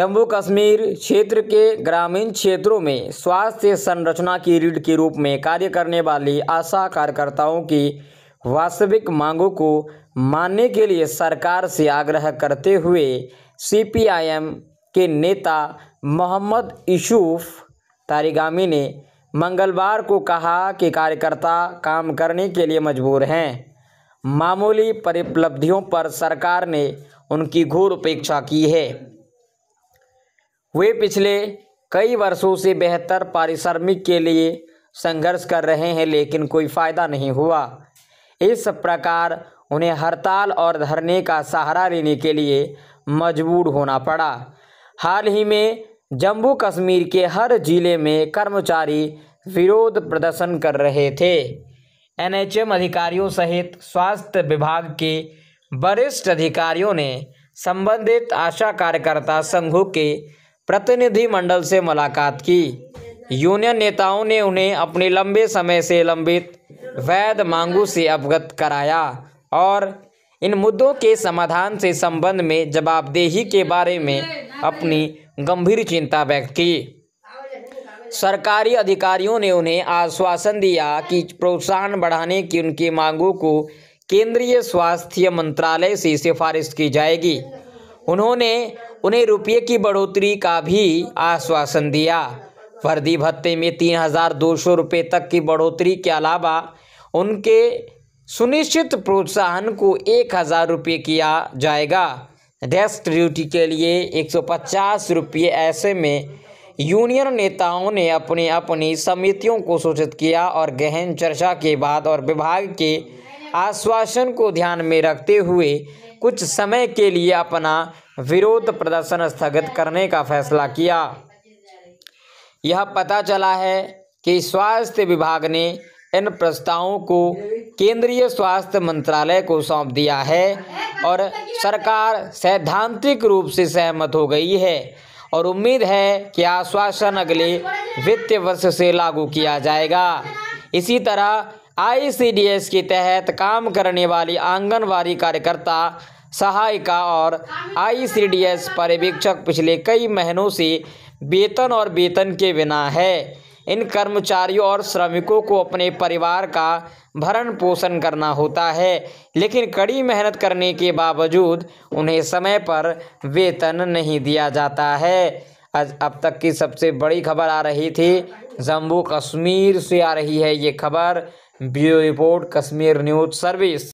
जम्मू कश्मीर क्षेत्र के ग्रामीण क्षेत्रों में स्वास्थ्य संरचना की रीढ़ के रूप में कार्य करने वाली आशा कार्यकर्ताओं की वास्तविक मांगों को मानने के लिए सरकार से आग्रह करते हुए सीपीआईएम के नेता मोहम्मद यूसुफ तारीगामी ने मंगलवार को कहा कि कार्यकर्ता काम करने के लिए मजबूर हैं मामूली परिपलब्धियों पर सरकार ने उनकी घोर उपेक्षा की है वे पिछले कई वर्षों से बेहतर पारिश्रमिक के लिए संघर्ष कर रहे हैं लेकिन कोई फ़ायदा नहीं हुआ इस प्रकार उन्हें हड़ताल और धरने का सहारा लेने के लिए मजबूर होना पड़ा हाल ही में जम्मू कश्मीर के हर जिले में कर्मचारी विरोध प्रदर्शन कर रहे थे एनएचएम अधिकारियों सहित स्वास्थ्य विभाग के वरिष्ठ अधिकारियों ने संबंधित आशा कार्यकर्ता संघों के प्रतिनिधिमंडल से मुलाकात की यूनियन नेताओं ने उन्हें अपने लंबे समय से लंबित वैध मांगों से अवगत कराया और इन मुद्दों के समाधान से संबंध में जवाबदेही के बारे में अपनी गंभीर चिंता व्यक्त की सरकारी अधिकारियों ने उन्हें आश्वासन दिया कि प्रोत्साहन बढ़ाने की उनकी मांगों को केंद्रीय स्वास्थ्य मंत्रालय से सिफारिश की जाएगी उन्होंने उन्हें रुपये की बढ़ोतरी का भी आश्वासन दिया वर्दी भत्ते में तीन हज़ार दो सौ रुपये तक की बढ़ोतरी के अलावा उनके सुनिश्चित प्रोत्साहन को एक हज़ार रुपये किया जाएगा डेस्क ड्यूटी के लिए एक सौ पचास रुपये ऐसे में यूनियन नेताओं ने अपनी अपनी समितियों को सूचित किया और गहन चर्चा के बाद और विभाग के आश्वासन को ध्यान में रखते हुए कुछ समय के लिए अपना विरोध प्रदर्शन स्थगित करने का फैसला किया यह पता चला है कि स्वास्थ्य विभाग ने इन प्रस्तावों को केंद्रीय स्वास्थ्य मंत्रालय को सौंप दिया है और सरकार सैद्धांतिक रूप से सहमत हो गई है और उम्मीद है कि आश्वासन अगले वित्तीय वर्ष से लागू किया जाएगा इसी तरह आईसीडीएस के तहत काम करने वाली आंगनवाड़ी कार्यकर्ता सहायिका और आईसीडीएस पर्यवेक्षक पिछले कई महीनों से वेतन और वेतन के बिना है इन कर्मचारियों और श्रमिकों को अपने परिवार का भरण पोषण करना होता है लेकिन कड़ी मेहनत करने के बावजूद उन्हें समय पर वेतन नहीं दिया जाता है आज अब तक की सबसे बड़ी खबर आ रही थी जम्मू कश्मीर से आ रही है ये खबर bureau report Kashmir news service